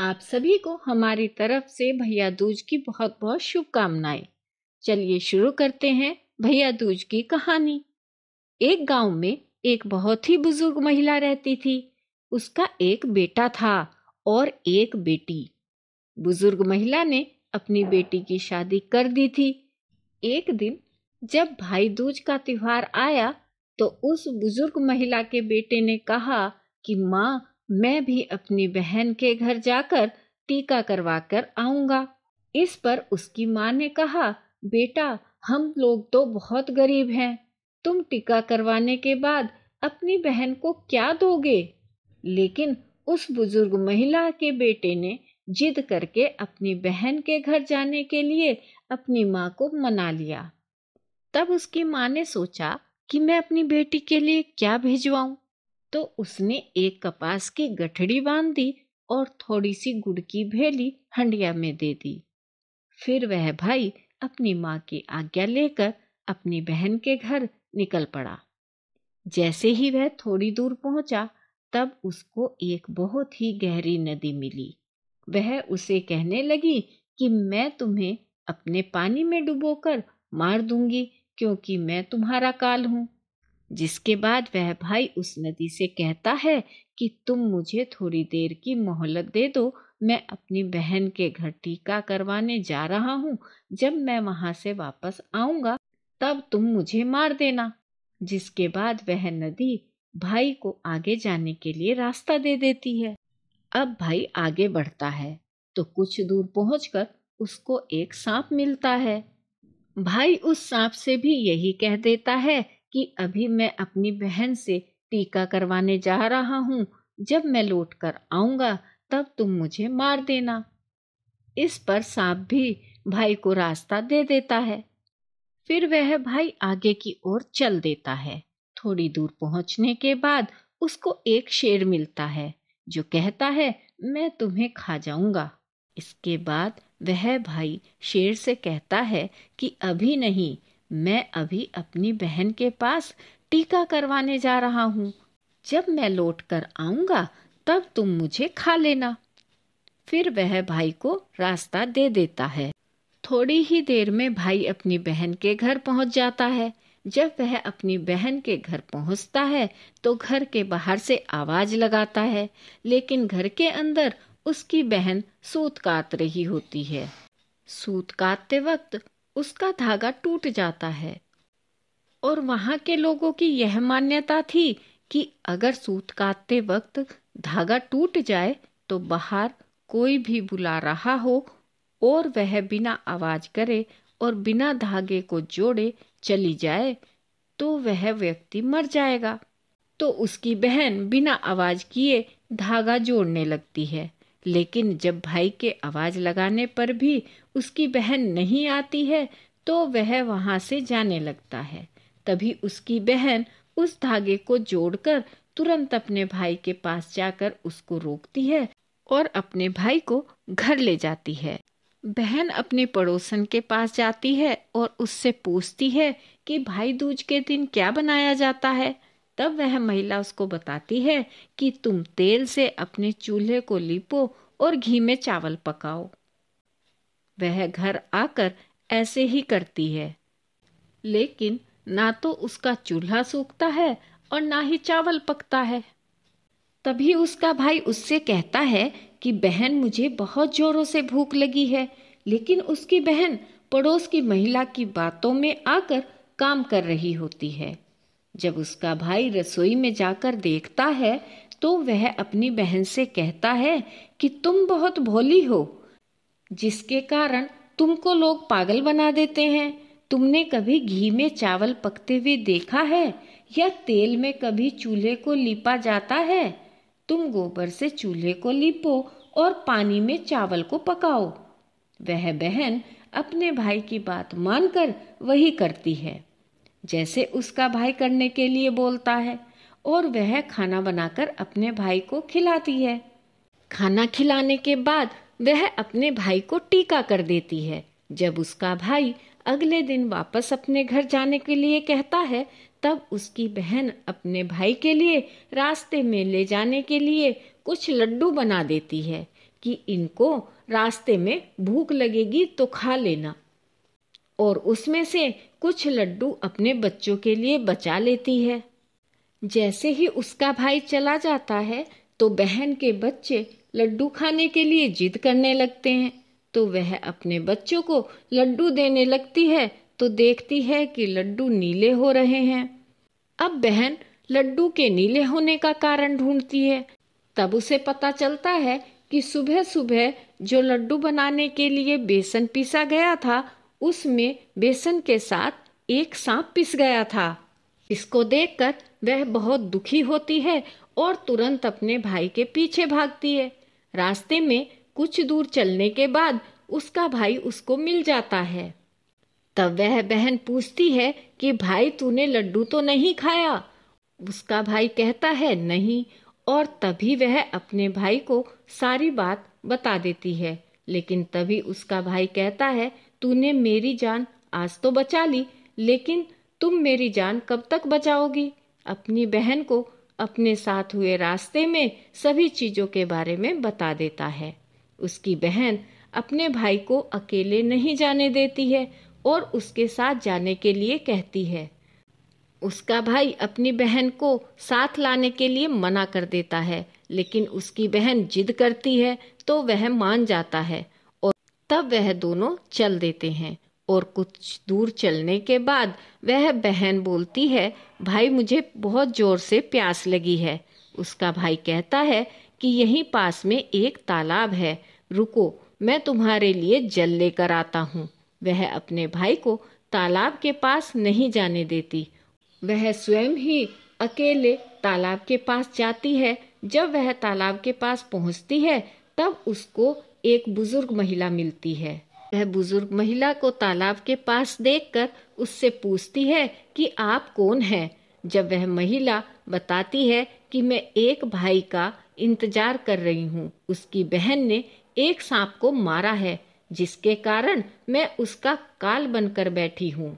आप सभी को हमारी तरफ से भैया दूज की बहुत बहुत शुभकामनाएं चलिए शुरू करते हैं भैया दूज की कहानी एक गांव में एक बहुत ही बुजुर्ग महिला रहती थी उसका एक बेटा था और एक बेटी बुजुर्ग महिला ने अपनी बेटी की शादी कर दी थी एक दिन जब भाई दूज का त्योहार आया तो उस बुजुर्ग महिला के बेटे ने कहा कि माँ मैं भी अपनी बहन के घर जाकर टीका करवा कर आऊंगा इस पर उसकी माँ ने कहा बेटा हम लोग तो बहुत गरीब हैं तुम टीका करवाने के बाद अपनी बहन को क्या दोगे लेकिन उस बुजुर्ग महिला के बेटे ने जिद करके अपनी बहन के घर जाने के लिए अपनी माँ को मना लिया तब उसकी माँ ने सोचा कि मैं अपनी बेटी के लिए क्या भिजवाऊं? तो उसने एक कपास की गठड़ी बांध दी और थोड़ी सी गुड़ की भेली हंडिया में दे दी फिर वह भाई अपनी माँ की आज्ञा लेकर अपनी बहन के घर निकल पड़ा जैसे ही वह थोड़ी दूर पहुंचा तब उसको एक बहुत ही गहरी नदी मिली वह उसे कहने लगी कि मैं तुम्हें अपने पानी में डुबोकर मार दूंगी क्योंकि मैं तुम्हारा काल हूं जिसके बाद वह भाई उस नदी से कहता है कि तुम मुझे थोड़ी देर की मोहलत दे दो मैं अपनी बहन के घर टीका करवाने जा रहा हूँ जब मैं वहां से वापस आऊंगा तब तुम मुझे मार देना जिसके बाद वह नदी भाई को आगे जाने के लिए रास्ता दे देती है अब भाई आगे बढ़ता है तो कुछ दूर पहुंचकर उसको एक सांप मिलता है भाई उस सांप से भी यही कह देता है कि अभी मैं अपनी बहन से टीका करवाने जा रहा हूँ जब मैं लौट कर आऊँगा तब तुम मुझे मार देना इस पर सांप भी भाई को रास्ता दे देता है फिर वह भाई आगे की ओर चल देता है थोड़ी दूर पहुंचने के बाद उसको एक शेर मिलता है जो कहता है मैं तुम्हें खा जाऊंगा इसके बाद वह भाई शेर से कहता है कि अभी नहीं मैं अभी अपनी बहन के पास टीका करवाने जा रहा हूँ जब मैं लौट कर आऊंगा तब तुम मुझे खा लेना फिर वह भाई को रास्ता दे देता है थोड़ी ही देर में भाई अपनी बहन के घर पहुंच जाता है जब वह अपनी बहन के घर पहुंचता है तो घर के बाहर से आवाज लगाता है लेकिन घर के अंदर उसकी बहन सूत काट रही होती है सूत काटते वक्त उसका धागा टूट जाता है और वहां के लोगों की यह मान्यता थी कि अगर सूत काटते वक्त धागा टूट जाए तो बाहर कोई भी बुला रहा हो और वह बिना आवाज करे और बिना धागे को जोड़े चली जाए तो वह व्यक्ति मर जाएगा तो उसकी बहन बिना आवाज किए धागा जोड़ने लगती है लेकिन जब भाई के आवाज लगाने पर भी उसकी बहन नहीं आती है तो वह वहां से जाने लगता है तभी उसकी बहन उस धागे को जोड़कर तुरंत अपने भाई के पास जाकर उसको रोकती है और अपने भाई को घर ले जाती है बहन अपने पड़ोसन के पास जाती है और उससे पूछती है कि भाई दूज के दिन क्या बनाया जाता है तब वह महिला उसको बताती है कि तुम तेल से अपने चूल्हे को लीपो और घी में चावल पकाओ वह घर आकर ऐसे ही करती है लेकिन ना तो उसका चूल्हा सूखता है और ना ही चावल पकता है तभी उसका भाई उससे कहता है कि बहन मुझे बहुत जोरों से भूख लगी है लेकिन उसकी बहन पड़ोस की महिला की बातों में आकर काम कर रही होती है जब उसका भाई रसोई में जाकर देखता है तो वह अपनी बहन से कहता है कि तुम बहुत भोली हो जिसके कारण तुमको लोग पागल बना देते हैं तुमने कभी घी में चावल पकते हुए देखा है या तेल में कभी चूल्हे को लीपा जाता है तुम गोबर से चूल्हे को लीपो और पानी में चावल को पकाओ वह बहन अपने भाई की बात मानकर वही करती है जैसे उसका भाई करने के लिए बोलता है और वह खाना बनाकर अपने भाई को खिलाती है खाना खिलाने के बाद वह अपने भाई को टीका कर देती है जब उसका भाई अगले दिन वापस अपने घर जाने के लिए कहता है तब उसकी बहन अपने भाई के लिए रास्ते में ले जाने के लिए कुछ लड्डू बना देती है कि इनको रास्ते में भूख लगेगी तो खा लेना और उसमें से कुछ लड्डू अपने बच्चों के लिए बचा लेती है जैसे ही उसका भाई चला जाता है तो बहन के बच्चे लड्डू खाने के लिए जिद करने लगते हैं तो वह अपने बच्चों को लड्डू देने लगती है तो देखती है कि लड्डू नीले हो रहे हैं अब बहन लड्डू के नीले होने का कारण ढूंढती है तब उसे पता चलता है कि सुबह सुबह जो लड्डू बनाने के लिए बेसन पीसा गया था उसमें बेसन के साथ एक सांप पिस गया था इसको देखकर वह बहुत दुखी होती है और तुरंत अपने भाई के पीछे भागती है रास्ते में कुछ दूर चलने के बाद उसका भाई उसको मिल जाता है तब वह बहन पूछती है कि भाई तूने लड्डू तो नहीं खाया उसका भाई कहता है नहीं और तभी वह अपने भाई को सारी बात बता देती है लेकिन तभी उसका भाई कहता है तूने मेरी जान आज तो बचा ली लेकिन तुम मेरी जान कब तक बचाओगी अपनी बहन को अपने साथ हुए रास्ते में सभी चीजों के बारे में बता देता है उसकी बहन अपने भाई को अकेले नहीं जाने देती है और उसके साथ जाने के लिए कहती है उसका भाई अपनी बहन को साथ लाने के लिए मना कर देता है लेकिन उसकी बहन जिद करती है तो वह मान जाता है तब वह दोनों चल देते हैं और कुछ दूर चलने के बाद वह बहन बोलती है भाई मुझे बहुत जोर से प्यास लगी है उसका भाई कहता है कि यहीं पास में एक तालाब है रुको मैं तुम्हारे लिए जल लेकर आता हूँ वह अपने भाई को तालाब के पास नहीं जाने देती वह स्वयं ही अकेले तालाब के पास जाती है जब वह तालाब के पास पहुँचती है तब उसको एक बुजुर्ग महिला मिलती है वह बुजुर्ग महिला को तालाब के पास देखकर उससे पूछती है कि आप कौन हैं जब वह महिला बताती है कि मैं एक भाई का इंतजार कर रही हूँ उसकी बहन ने एक सांप को मारा है जिसके कारण मैं उसका काल बनकर बैठी हूँ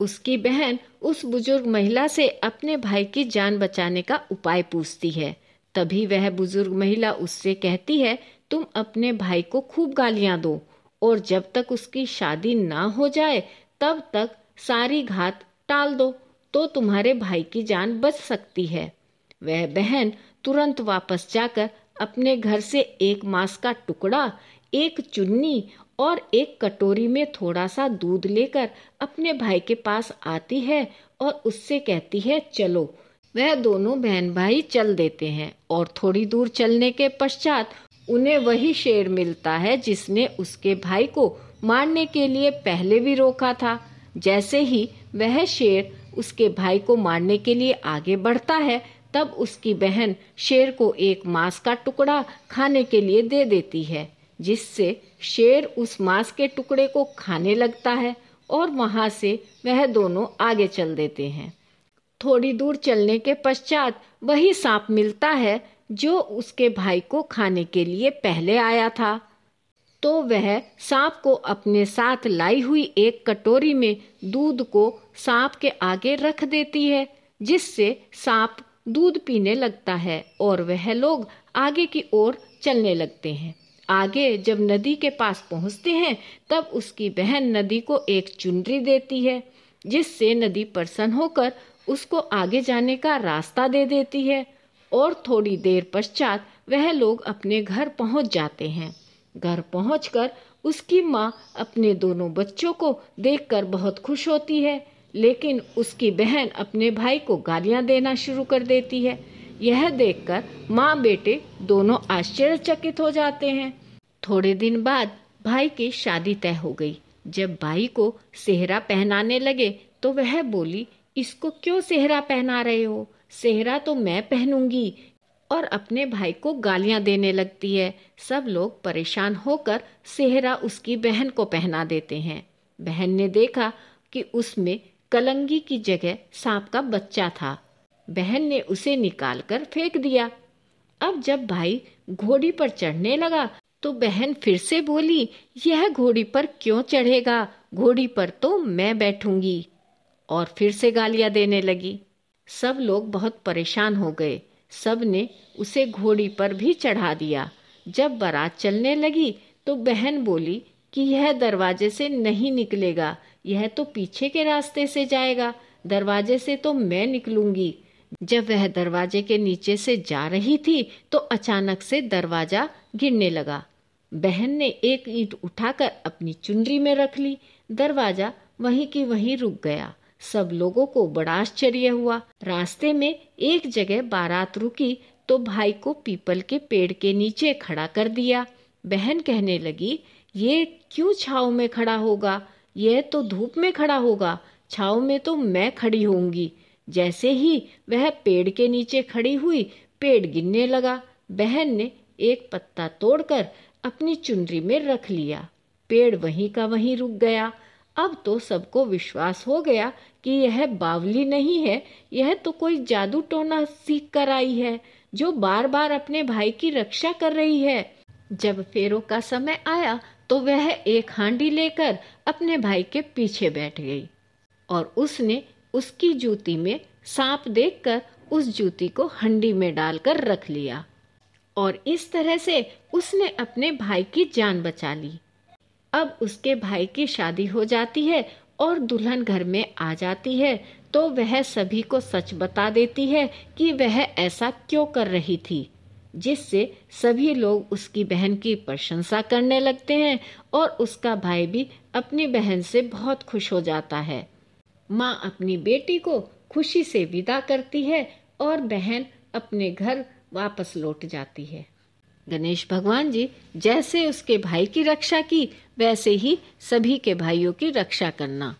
उसकी बहन उस बुजुर्ग महिला से अपने भाई की जान बचाने का उपाय पूछती है तभी वह बुजुर्ग महिला उससे कहती है तुम अपने भाई को खूब गालियां दो और जब तक उसकी शादी ना हो जाए तब तक सारी घात टाल दो तो तुम्हारे भाई की जान बच सकती है वह बहन तुरंत वापस जाकर अपने घर से एक मांस का टुकड़ा एक चुन्नी और एक कटोरी में थोड़ा सा दूध लेकर अपने भाई के पास आती है और उससे कहती है चलो वह दोनों बहन भाई चल देते हैं और थोड़ी दूर चलने के पश्चात उन्हें वही शेर मिलता है जिसने उसके भाई को मारने के लिए पहले भी रोका था जैसे ही वह शेर उसके भाई को मारने के लिए आगे बढ़ता है तब उसकी बहन शेर को एक मांस का टुकड़ा खाने के लिए दे देती है जिससे शेर उस मांस के टुकड़े को खाने लगता है और वहां से वह दोनों आगे चल देते हैं थोड़ी दूर चलने के पश्चात वही सांप मिलता है जो उसके भाई को खाने के लिए पहले आया था तो वह सांप को अपने साथ लाई हुई एक कटोरी में दूध को सांप के आगे रख देती है जिससे सांप दूध पीने लगता है और वह लोग आगे की ओर चलने लगते हैं आगे जब नदी के पास पहुंचते हैं तब उसकी बहन नदी को एक चुनरी देती है जिससे नदी प्रसन्न होकर उसको आगे जाने का रास्ता दे देती है और थोड़ी देर पश्चात वह लोग अपने घर पहुंच जाते हैं घर पहुंचकर उसकी माँ अपने दोनों बच्चों को देखकर बहुत खुश होती है लेकिन उसकी बहन अपने भाई को गालियाँ देना शुरू कर देती है यह देखकर माँ बेटे दोनों आश्चर्यचकित हो जाते हैं थोड़े दिन बाद भाई की शादी तय हो गई जब भाई को सेहरा पहनाने लगे तो वह बोली इसको क्यों सेहरा पहना रहे हो सेहरा तो मैं पहनूंगी और अपने भाई को गालियां देने लगती है सब लोग परेशान होकर सेहरा उसकी बहन को पहना देते हैं बहन ने देखा कि उसमें कलंगी की जगह सांप का बच्चा था बहन ने उसे निकालकर फेंक दिया अब जब भाई घोड़ी पर चढ़ने लगा तो बहन फिर से बोली यह घोड़ी पर क्यों चढ़ेगा घोड़ी पर तो मैं बैठूंगी और फिर से गालियां देने लगी सब लोग बहुत परेशान हो गए सब ने उसे घोड़ी पर भी चढ़ा दिया जब बारात चलने लगी तो बहन बोली कि यह दरवाजे से नहीं निकलेगा यह तो पीछे के रास्ते से जाएगा दरवाजे से तो मैं निकलूंगी जब वह दरवाजे के नीचे से जा रही थी तो अचानक से दरवाजा गिरने लगा बहन ने एक ईंट उठाकर अपनी चुनरी में रख ली दरवाजा वहीं की वहीं रुक गया सब लोगों को बड़ा आश्चर्य हुआ रास्ते में एक जगह बारात रुकी तो भाई को पीपल के पेड़ के नीचे खड़ा कर दिया बहन कहने लगी ये क्यों छाव में खड़ा होगा यह तो धूप में खड़ा होगा छाव में तो मैं खड़ी होंगी जैसे ही वह पेड़ के नीचे खड़ी हुई पेड़ गिरने लगा बहन ने एक पत्ता तोड़कर अपनी चुनरी में रख लिया पेड़ वहीं का वहीं रुक गया अब तो सबको विश्वास हो गया कि यह बावली नहीं है यह तो कोई जादू टोना सीख कर आई है जो बार बार अपने भाई की रक्षा कर रही है जब फेरों का समय आया तो वह एक हांडी लेकर अपने भाई के पीछे बैठ गई और उसने उसकी जूती में सांप देखकर उस जूती को हंडी में डालकर रख लिया और इस तरह से उसने अपने भाई की जान बचा ली अब उसके भाई की शादी हो जाती है और दुल्हन घर में आ जाती है तो वह सभी को सच बता देती है कि वह ऐसा क्यों कर रही थी जिससे सभी लोग उसकी बहन की प्रशंसा करने लगते हैं और उसका भाई भी अपनी बहन से बहुत खुश हो जाता है माँ अपनी बेटी को खुशी से विदा करती है और बहन अपने घर वापस लौट जाती है गणेश भगवान जी जैसे उसके भाई की रक्षा की वैसे ही सभी के भाइयों की रक्षा करना